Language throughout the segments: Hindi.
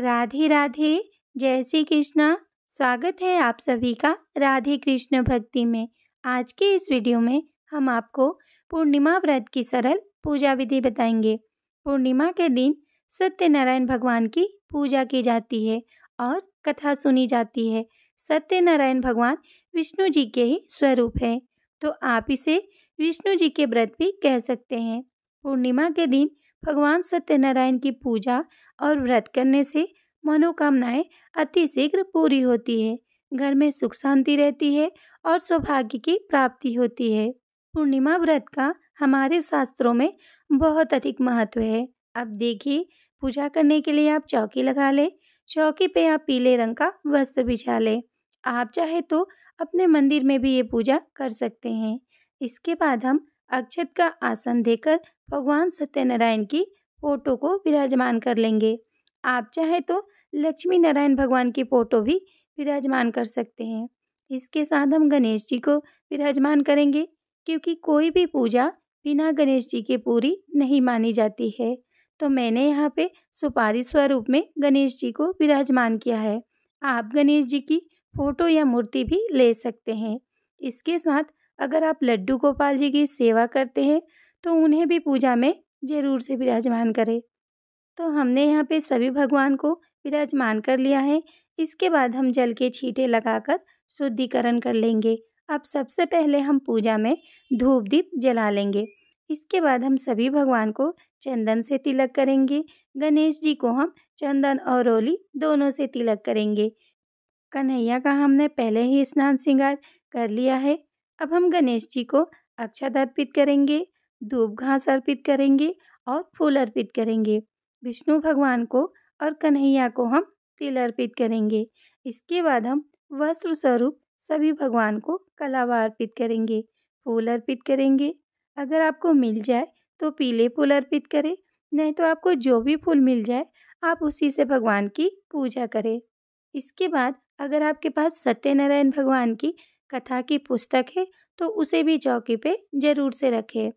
राधे राधे जय श्री कृष्णा स्वागत है आप सभी का राधे कृष्ण भक्ति में आज के इस वीडियो में हम आपको पूर्णिमा व्रत की सरल पूजा विधि बताएंगे पूर्णिमा के दिन सत्यनारायण भगवान की पूजा की जाती है और कथा सुनी जाती है सत्यनारायण भगवान विष्णु जी के ही स्वरूप है तो आप इसे विष्णु जी के व्रत भी कह सकते हैं पूर्णिमा के दिन भगवान सत्यनारायण की पूजा और व्रत करने से मनोकामनाएं शीघ्र पूरी होती है घर में सुख शांति रहती है और सौभाग्य की प्राप्ति होती है पूर्णिमा व्रत का हमारे शास्त्रों में बहुत अधिक महत्व है अब देखिए पूजा करने के लिए आप चौकी लगा लें चौकी पे आप पीले रंग का वस्त्र बिछा लें आप चाहे तो अपने मंदिर में भी ये पूजा कर सकते हैं इसके बाद हम अक्षत का आसन देकर भगवान सत्यनारायण की फोटो को विराजमान कर लेंगे आप चाहें तो लक्ष्मी नारायण भगवान की फोटो भी विराजमान कर सकते हैं इसके साथ हम गणेश जी को विराजमान करेंगे क्योंकि कोई भी पूजा बिना गणेश जी के पूरी नहीं मानी जाती है तो मैंने यहाँ पे सुपारी स्वरूप में गणेश जी को विराजमान किया है आप गणेश जी की फ़ोटो या मूर्ति भी ले सकते हैं इसके साथ अगर आप लड्डू गोपाल जी की सेवा करते हैं तो उन्हें भी पूजा में ज़रूर से विराजमान करें तो हमने यहाँ पे सभी भगवान को विराजमान कर लिया है इसके बाद हम जल के छींटे लगाकर शुद्धिकरण कर लेंगे अब सबसे पहले हम पूजा में धूप दीप जला लेंगे इसके बाद हम सभी भगवान को चंदन से तिलक करेंगे गणेश जी को हम चंदन और रोली दोनों से तिलक करेंगे कन्हैया का हमने पहले ही स्नान श्रृंगार कर लिया है अब हम गणेश जी को अक्षत अर्पित करेंगे धूप घास अर्पित करेंगे और फूल अर्पित करेंगे विष्णु भगवान को और कन्हैया को हम तिल अर्पित करेंगे इसके बाद हम वस्त्र स्वरूप सभी भगवान को कलावा अर्पित करेंगे फूल अर्पित करेंगे अगर आपको मिल जाए तो पीले फूल अर्पित करें नहीं तो आपको जो भी फूल मिल जाए आप उसी से भगवान की पूजा करें इसके बाद अगर आपके पास सत्यनारायण भगवान की कथा की पुस्तक है तो उसे भी चौकी पे ज़रूर से रखें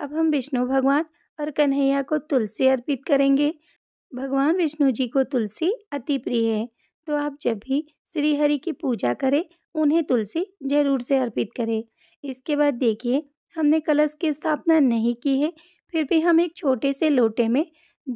अब हम विष्णु भगवान और कन्हैया को तुलसी अर्पित करेंगे भगवान विष्णु जी को तुलसी अति प्रिय है तो आप जब भी श्री हरि की पूजा करें उन्हें तुलसी जरूर से अर्पित करें इसके बाद देखिए हमने कलश की स्थापना नहीं की है फिर भी हम एक छोटे से लोटे में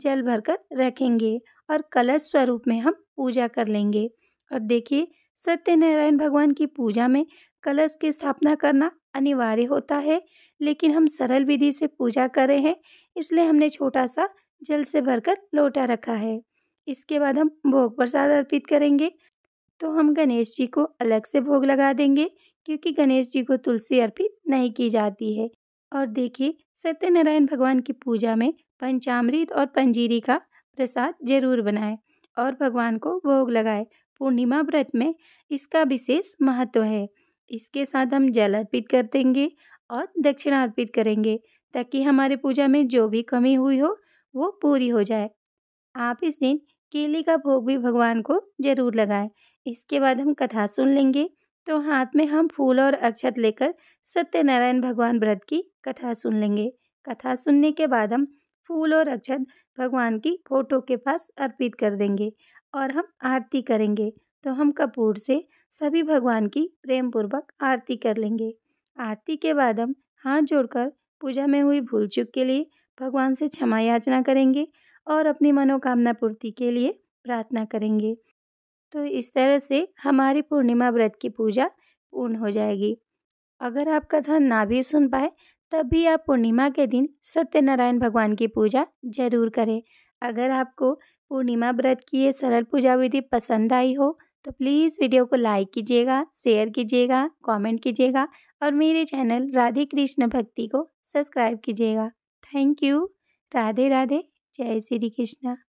जल भरकर रखेंगे और कलश स्वरूप में हम पूजा कर लेंगे और देखिए सत्यनारायण भगवान की पूजा में कलश की स्थापना करना अनिवार्य होता है लेकिन हम सरल विधि से पूजा कर रहे हैं इसलिए हमने छोटा सा जल से भरकर लोटा रखा है इसके बाद हम भोग प्रसाद अर्पित करेंगे तो हम गणेश जी को अलग से भोग लगा देंगे क्योंकि गणेश जी को तुलसी अर्पित नहीं की जाती है और देखिए सत्यनारायण भगवान की पूजा में पंचामृत और पंजीरी का प्रसाद जरूर बनाएं और भगवान को भोग लगाएं पूर्णिमा व्रत में इसका विशेष महत्व है इसके साथ हम जल अर्पित कर देंगे और दक्षिणा अर्पित करेंगे ताकि हमारे पूजा में जो भी कमी हुई हो वो पूरी हो जाए आप इस दिन केले का भोग भी भगवान को जरूर लगाएं इसके बाद हम कथा सुन लेंगे तो हाथ में हम फूल और अक्षत लेकर सत्यनारायण भगवान व्रत की कथा सुन लेंगे कथा सुनने के बाद हम फूल और अक्षत भगवान की फोटो के पास अर्पित कर देंगे और हम आरती करेंगे तो हम कपूर से सभी भगवान की प्रेम पूर्वक आरती कर लेंगे आरती के बाद हम हाथ जोड़कर पूजा में हुई भूल चूक के लिए भगवान से क्षमा याचना करेंगे और अपनी मनोकामना पूर्ति के लिए प्रार्थना करेंगे तो इस तरह से हमारी पूर्णिमा व्रत की पूजा पूर्ण हो जाएगी अगर आप कथा ना भी सुन पाए तब भी आप पूर्णिमा के दिन सत्यनारायण भगवान की पूजा जरूर करें अगर आपको पूर्णिमा व्रत की ये सरल पूजा विधि पसंद आई हो तो प्लीज़ वीडियो को लाइक कीजिएगा शेयर कीजिएगा कमेंट कीजिएगा और मेरे चैनल राधे कृष्ण भक्ति को सब्सक्राइब कीजिएगा थैंक यू राधे राधे जय श्री कृष्णा